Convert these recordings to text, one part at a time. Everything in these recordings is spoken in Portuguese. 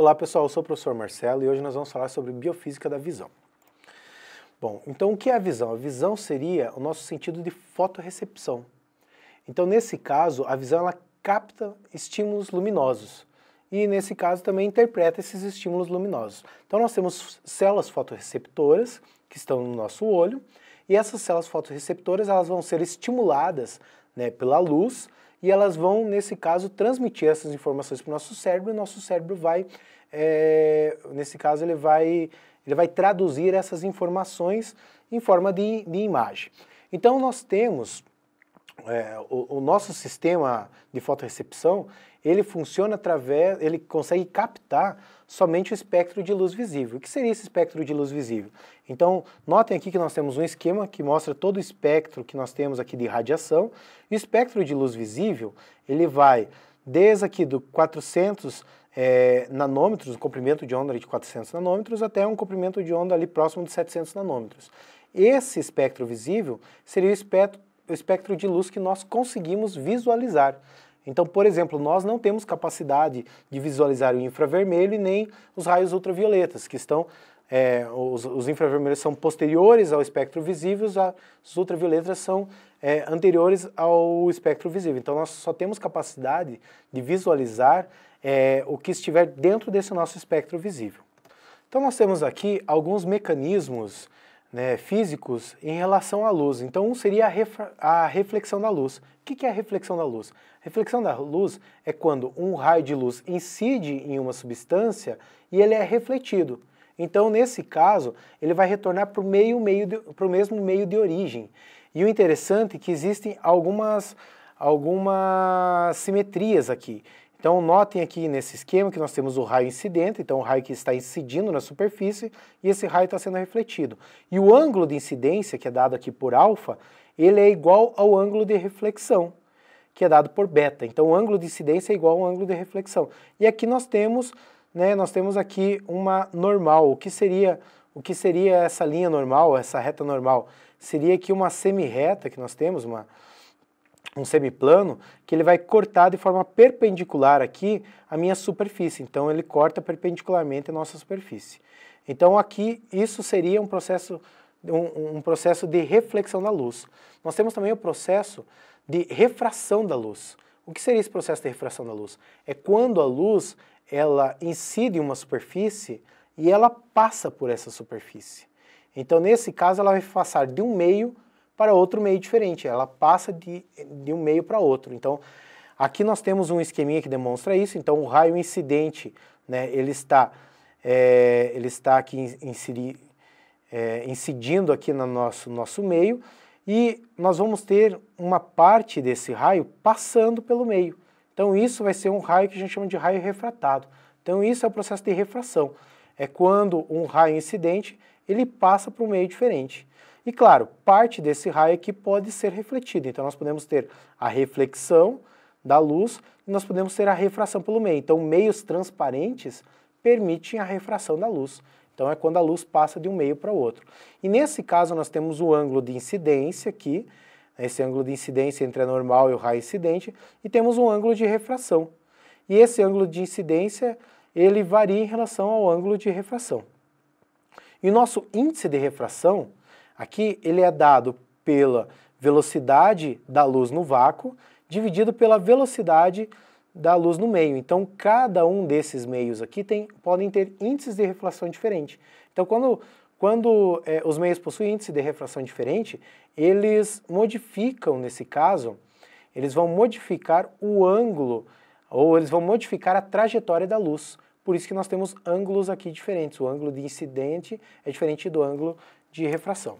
Olá pessoal, eu sou o professor Marcelo e hoje nós vamos falar sobre biofísica da visão. Bom, então o que é a visão? A visão seria o nosso sentido de fotorecepção. Então, nesse caso, a visão ela capta estímulos luminosos e, nesse caso, também interpreta esses estímulos luminosos. Então, nós temos células fotoreceptoras que estão no nosso olho e essas células fotoreceptoras elas vão ser estimuladas né, pela luz e elas vão, nesse caso, transmitir essas informações para o nosso cérebro, e o nosso cérebro vai, é, nesse caso, ele vai, ele vai traduzir essas informações em forma de, de imagem. Então, nós temos é, o, o, nosso sistema de fotorecepção, ele funciona através, ele consegue captar somente o espectro de luz visível. O que seria esse espectro de luz visível? Então, notem aqui que nós temos um esquema que mostra todo o espectro que nós temos aqui de radiação. o espectro de luz visível, ele vai desde aqui do 400 é, eh, nanômetros, um comprimento de onda de 400 nanômetros, até um comprimento de onda ali próximo de 700 nanômetros. Esse espectro visível seria o espectro, o espectro de luz que nós conseguimos visualizar. Então, por exemplo, nós não temos capacidade de visualizar o infravermelho e nem os raios ultravioletas, que estão é, os, os, infravermelhos são posteriores ao espectro visível, os ultravioletas são é, anteriores ao espectro visível. Então, nós só temos capacidade de visualizar é, o que estiver dentro desse nosso espectro visível. Então, nós temos aqui alguns mecanismos né, físicos em relação à luz. Então, um seria a, a reflexão da luz. O que, que é a reflexão da luz? A reflexão da luz é quando um raio de luz incide em uma substância e ele é refletido. Então, nesse caso, ele vai retornar para o mesmo meio de origem. E o interessante é que existem algumas, algumas simetrias aqui. Então, notem aqui nesse esquema que nós temos o raio incidente, então o raio que está incidindo na superfície, e esse raio está sendo refletido. E o ângulo de incidência, que é dado aqui por alfa, ele é igual ao ângulo de reflexão, que é dado por beta. Então, o ângulo de incidência é igual ao ângulo de reflexão. E aqui nós temos né, nós temos aqui uma normal. O que seria o que seria essa linha normal, essa reta normal? Seria aqui uma semi-reta que nós temos, uma, um semiplano, que ele vai cortar de forma perpendicular aqui a minha superfície. Então, ele corta perpendicularmente a nossa superfície. Então, aqui, isso seria um processo, um, um processo de reflexão da luz. Nós temos também o processo de refração da luz. O que seria esse processo de refração da luz? É quando a luz ela incide em uma superfície e ela passa por essa superfície. Então, nesse caso, ela vai passar de um meio para outro meio diferente, ela passa de, de um meio para outro. Então, aqui nós temos um esqueminha que demonstra isso, então o raio incidente, né, ele, está, é, ele está aqui incidi, é, incidindo aqui no nosso, nosso meio, e nós vamos ter uma parte desse raio passando pelo meio. Então isso vai ser um raio que a gente chama de raio refratado. Então isso é o processo de refração. É quando um raio incidente, ele passa para um meio diferente. E claro, parte desse raio aqui é pode ser refletido. Então nós podemos ter a reflexão da luz e nós podemos ter a refração pelo meio. Então meios transparentes permitem a refração da luz. Então é quando a luz passa de um meio para o outro. E nesse caso nós temos o ângulo de incidência aqui, esse ângulo de incidência entre a normal e o raio incidente, e temos um ângulo de refração. E esse ângulo de incidência, ele varia em relação ao ângulo de refração. E o nosso índice de refração, aqui, ele é dado pela velocidade da luz no vácuo, dividido pela velocidade da luz no meio. Então, cada um desses meios aqui tem, podem ter índices de refração diferente. Então, quando, quando é, os meios possuem índice de refração diferente, eles modificam, nesse caso, eles vão modificar o ângulo ou eles vão modificar a trajetória da luz. Por isso que nós temos ângulos aqui diferentes. O ângulo de incidente é diferente do ângulo de refração.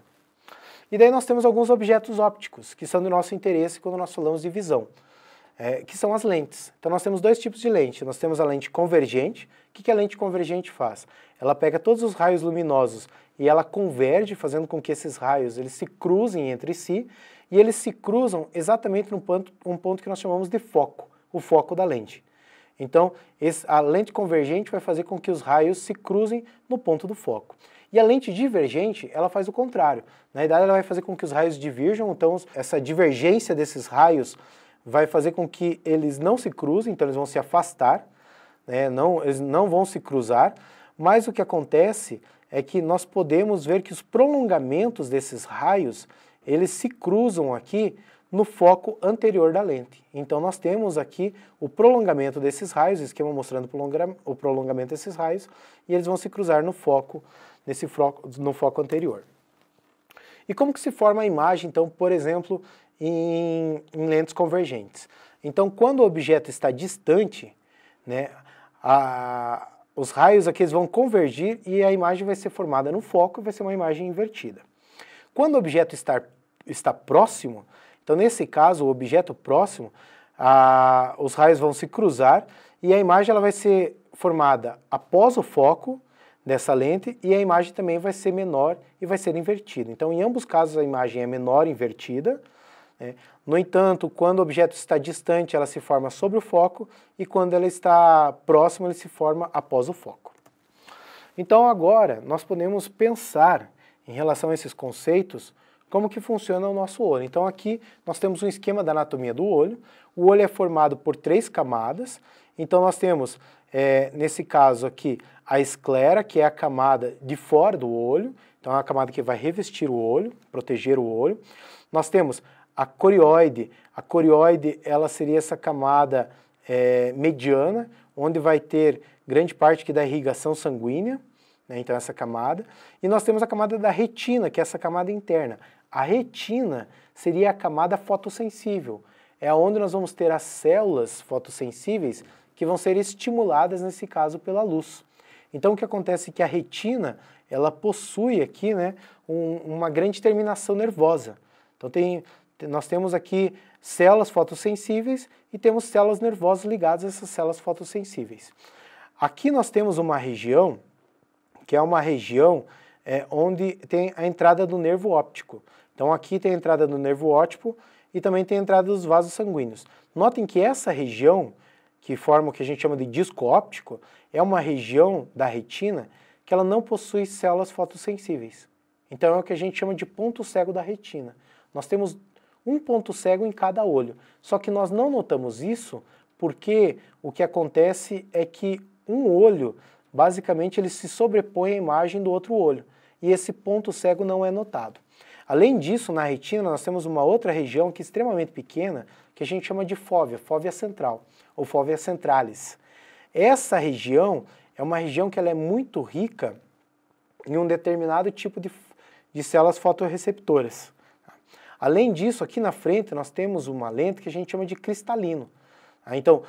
E daí nós temos alguns objetos ópticos, que são do nosso interesse quando nós falamos de visão, é, que são as lentes. Então nós temos dois tipos de lente. Nós temos a lente convergente. O que, que a lente convergente faz? Ela pega todos os raios luminosos e ela converge, fazendo com que esses raios eles se cruzem entre si e eles se cruzam exatamente num ponto, um ponto que nós chamamos de foco, o foco da lente. Então, esse, a lente convergente vai fazer com que os raios se cruzem no ponto do foco. E a lente divergente, ela faz o contrário. Na verdade, ela vai fazer com que os raios diverjam, então essa divergência desses raios vai fazer com que eles não se cruzem, então eles vão se afastar, né? não, eles não vão se cruzar, mas o que acontece é que nós podemos ver que os prolongamentos desses raios, eles se cruzam aqui no foco anterior da lente. Então nós temos aqui o prolongamento desses raios, o esquema mostrando o prolongamento desses raios, e eles vão se cruzar no foco, nesse foco, no foco anterior. E como que se forma a imagem, então, por exemplo, em, em lentes convergentes? Então, quando o objeto está distante, né, a, os raios aqui eles vão convergir e a imagem vai ser formada no foco e vai ser uma imagem invertida. Quando o objeto está, está próximo, então nesse caso, o objeto próximo, a, os raios vão se cruzar e a imagem ela vai ser formada após o foco dessa lente e a imagem também vai ser menor e vai ser invertida. Então, em ambos casos, a imagem é menor invertida, né? No entanto, quando o objeto está distante, ela se forma sobre o foco e quando ela está próxima, ela se forma após o foco. Então agora nós podemos pensar em relação a esses conceitos como que funciona o nosso olho. Então aqui nós temos um esquema da anatomia do olho. O olho é formado por três camadas. Então nós temos, é, nesse caso aqui, a esclera, que é a camada de fora do olho. Então é a camada que vai revestir o olho, proteger o olho. Nós temos a corioide. A corioide ela seria essa camada é, mediana, onde vai ter grande parte que da irrigação sanguínea, né, então essa camada. E nós temos a camada da retina, que é essa camada interna. A retina seria a camada fotossensível, é onde nós vamos ter as células fotossensíveis que vão ser estimuladas, nesse caso, pela luz. Então o que acontece é que a retina, ela possui aqui né, um, uma grande terminação nervosa. Então tem nós temos aqui células fotossensíveis e temos células nervosas ligadas a essas células fotossensíveis. Aqui nós temos uma região que é uma região é, onde tem a entrada do nervo óptico. Então aqui tem a entrada do nervo óptico e também tem a entrada dos vasos sanguíneos. Notem que essa região, que forma o que a gente chama de disco óptico, é uma região da retina que ela não possui células fotossensíveis. Então é o que a gente chama de ponto cego da retina. Nós temos um ponto cego em cada olho. Só que nós não notamos isso porque o que acontece é que um olho, basicamente, ele se sobrepõe à imagem do outro olho e esse ponto cego não é notado. Além disso, na retina nós temos uma outra região que é extremamente pequena, que a gente chama de fóvea, fóvea central ou fóvea centralis. Essa região é uma região que ela é muito rica em um determinado tipo de, de células fotorreceptoras. Além disso, aqui na frente nós temos uma lente que a gente chama de cristalino. Tá? então,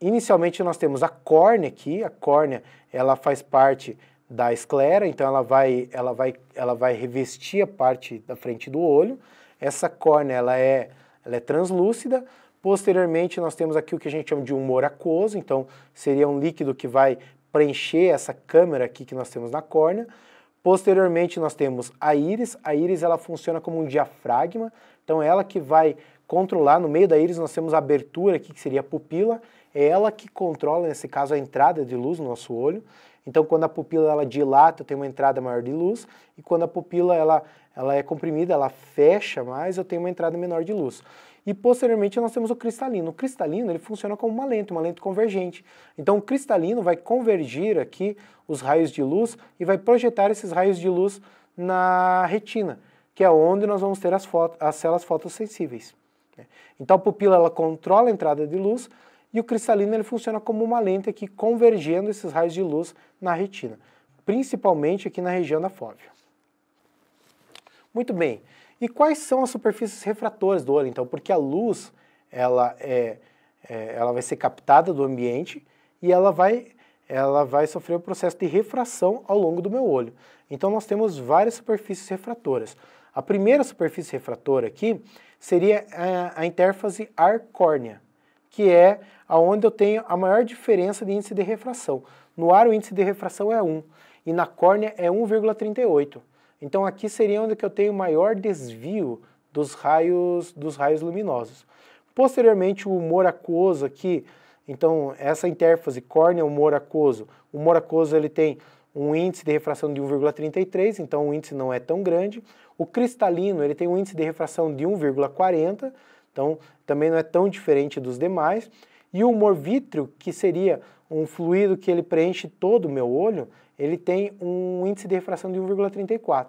inicialmente nós temos a córnea aqui, a córnea ela faz parte da esclera, então ela vai, ela vai, ela vai revestir a parte da frente do olho. Essa córnea ela é, ela é translúcida. Posteriormente nós temos aqui o que a gente chama de humor aquoso, então seria um líquido que vai preencher essa câmera aqui que nós temos na córnea. Posteriormente nós temos a íris, a íris ela funciona como um diafragma, então ela que vai controlar, no meio da íris nós temos a abertura aqui que seria a pupila, é ela que controla, nesse caso, a entrada de luz no nosso olho. Então quando a pupila ela dilata, tenho uma entrada maior de luz, e quando a pupila ela, ela é comprimida, ela fecha mais, eu tenho uma entrada menor de luz. E posteriormente nós temos o cristalino. O cristalino ele funciona como uma lente, uma lente convergente. Então o cristalino vai convergir aqui os raios de luz e vai projetar esses raios de luz na retina, que é onde nós vamos ter as, foto, as células fotossensíveis. Então a pupila ela controla a entrada de luz e o cristalino ele funciona como uma lente aqui convergendo esses raios de luz na retina, principalmente aqui na região da fóvea. Muito bem, e quais são as superfícies refratoras do olho, então? Porque a luz, ela, é, é ela vai ser captada do ambiente e ela vai, ela vai sofrer o processo de refração ao longo do meu olho. Então, nós temos várias superfícies refratoras. A primeira superfície refratora aqui seria a, a interface ar-córnea, que é aonde eu tenho a maior diferença de índice de refração. No ar, o índice de refração é 1 e na córnea é 1,38. Então aqui seria onde que eu tenho maior desvio dos raios, dos raios luminosos. Posteriormente, o humor aquoso aqui, então essa interface córnea-humor aquoso, o humor aquoso ele tem um índice de refração de 1,33, então o índice não é tão grande. O cristalino ele tem um índice de refração de 1,40, então também não é tão diferente dos demais. E o humor vítreo, que seria um fluido que ele preenche todo o meu olho, ele tem um índice de refração de 1,34.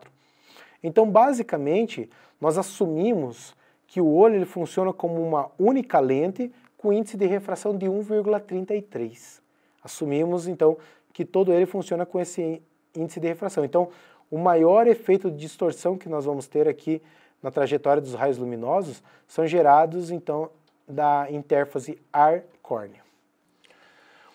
Então, basicamente, nós assumimos que o olho ele funciona como uma única lente com índice de refração de 1,33. Assumimos, então, que todo ele funciona com esse índice de refração. Então, o maior efeito de distorção que nós vamos ter aqui na trajetória dos raios luminosos são gerados, então, da interface ar-córnea.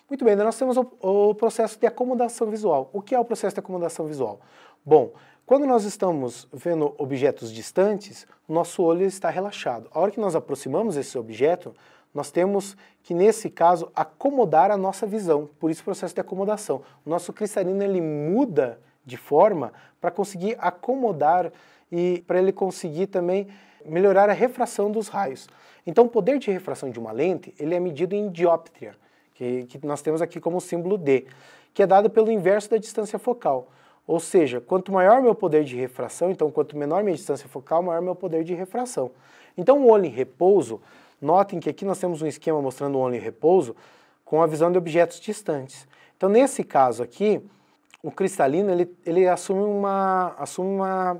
Muito bem, nós temos o, o, processo de acomodação visual. O que é o processo de acomodação visual? Bom, quando nós estamos vendo objetos distantes, nosso olho está relaxado. A hora que nós aproximamos esse objeto, nós temos que, nesse caso, acomodar a nossa visão. Por isso, o processo de acomodação. O nosso cristalino ele muda de forma para conseguir acomodar e para ele conseguir também melhorar a refração dos raios. Então, o poder de refração de uma lente ele é medido em dióptria que, que nós temos aqui como símbolo D, que é dado pelo inverso da distância focal. Ou seja, quanto maior meu poder de refração, então quanto menor minha distância focal, maior meu poder de refração. Então o olho em repouso, notem que aqui nós temos um esquema mostrando o olho em repouso com a visão de objetos distantes. Então nesse caso aqui, o cristalino ele, ele assume, uma, assume uma,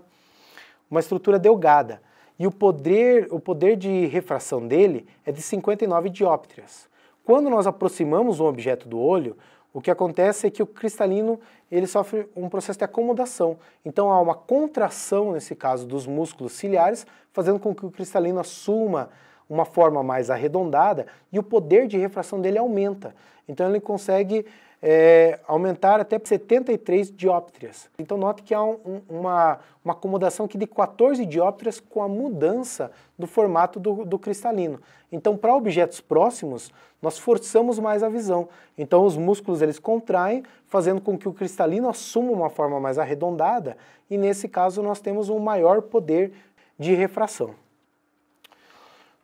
uma estrutura delgada e o poder, o poder de refração dele é de 59 dióptrias. Quando nós aproximamos um objeto do olho, o que acontece é que o cristalino ele sofre um processo de acomodação. Então há uma contração, nesse caso, dos músculos ciliares, fazendo com que o cristalino assuma uma forma mais arredondada e o poder de refração dele aumenta. Então ele consegue é, aumentar até 73 dióptrias. Então note que há um, uma, uma acomodação aqui de 14 dióptrias com a mudança do formato do, do cristalino. Então para objetos próximos, nós forçamos mais a visão. Então os músculos eles contraem, fazendo com que o cristalino assuma uma forma mais arredondada e nesse caso nós temos um maior poder de refração.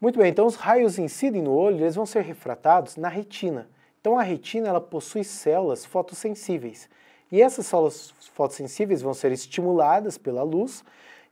Muito bem, então os raios incidem no olho, eles vão ser refratados na retina. Então a retina ela possui células fotossensíveis e essas células fotossensíveis vão ser estimuladas pela luz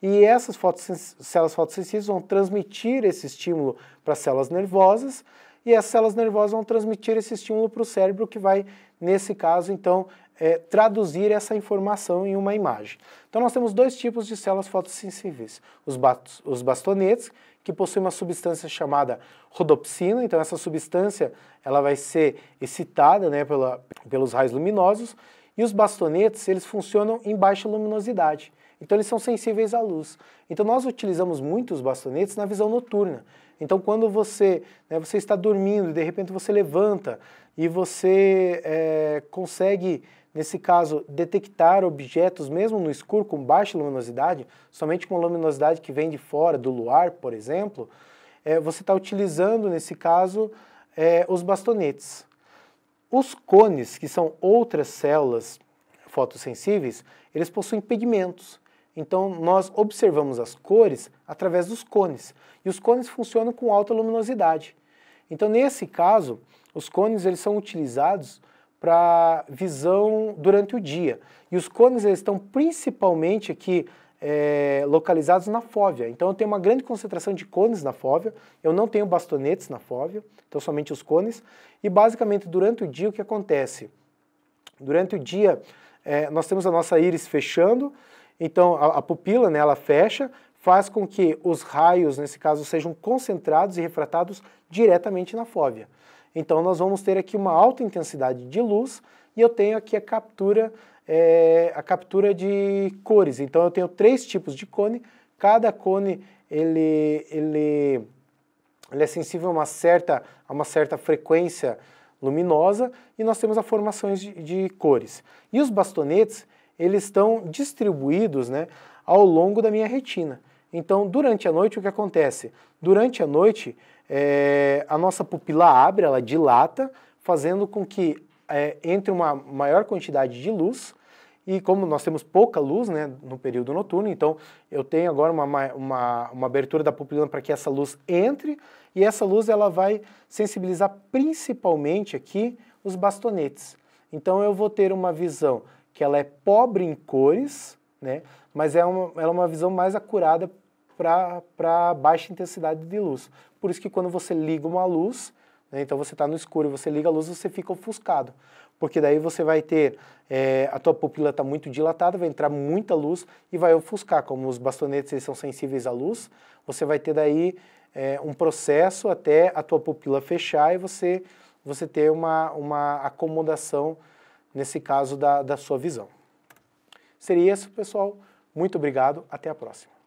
e essas fotossens células fotossensíveis vão transmitir esse estímulo para as células nervosas e as células nervosas vão transmitir esse estímulo para o cérebro que vai, nesse caso, então, é, traduzir essa informação em uma imagem. Então nós temos dois tipos de células fotossensíveis, os, bat os bastonetes, que possui uma substância chamada rodopsina. Então essa substância ela vai ser excitada né, pela, pelos raios luminosos e os bastonetes eles funcionam em baixa luminosidade. Então eles são sensíveis à luz. Então nós utilizamos muito os bastonetes na visão noturna. Então quando você, né, você está dormindo e de repente você levanta e você é, consegue Nesse caso, detectar objetos mesmo no escuro com baixa luminosidade, somente com luminosidade que vem de fora, do luar, por exemplo, é, você está utilizando, nesse caso, é, os bastonetes. Os cones, que são outras células fotossensíveis, eles possuem pigmentos. Então, nós observamos as cores através dos cones. E os cones funcionam com alta luminosidade. Então, nesse caso, os cones eles são utilizados para visão durante o dia. E os cones eles estão principalmente aqui é, localizados na fóvea. Então eu tenho uma grande concentração de cones na fóvea, eu não tenho bastonetes na fóvea, então somente os cones. E basicamente durante o dia o que acontece? Durante o dia é, nós temos a nossa íris fechando, então a, a pupila né, ela fecha, faz com que os raios, nesse caso, sejam concentrados e refratados diretamente na fóvea. Então nós vamos ter aqui uma alta intensidade de luz e eu tenho aqui a captura, é, a captura de cores. Então eu tenho três tipos de cone, cada cone ele, ele, ele é sensível a uma certa, a uma certa frequência luminosa e nós temos a formação de, de cores. E os bastonetes, eles estão distribuídos né, ao longo da minha retina. Então, durante a noite, o que acontece? Durante a noite, é, a nossa pupila abre, ela dilata, fazendo com que é, entre uma maior quantidade de luz e como nós temos pouca luz né, no período noturno, então eu tenho agora uma, uma, uma abertura da pupila para que essa luz entre e essa luz ela vai sensibilizar principalmente aqui os bastonetes. Então eu vou ter uma visão que ela é pobre em cores, né, mas é uma, ela é uma visão mais acurada para baixa intensidade de luz. Por isso que quando você liga uma luz, né, então você está no escuro e você liga a luz, você fica ofuscado. Porque daí você vai ter, é, a tua pupila está muito dilatada, vai entrar muita luz e vai ofuscar. Como os bastonetes eles são sensíveis à luz, você vai ter daí é, um processo até a tua pupila fechar e você, você ter uma, uma acomodação, nesse caso, da, da sua visão. Seria isso, pessoal. Muito obrigado. Até a próxima.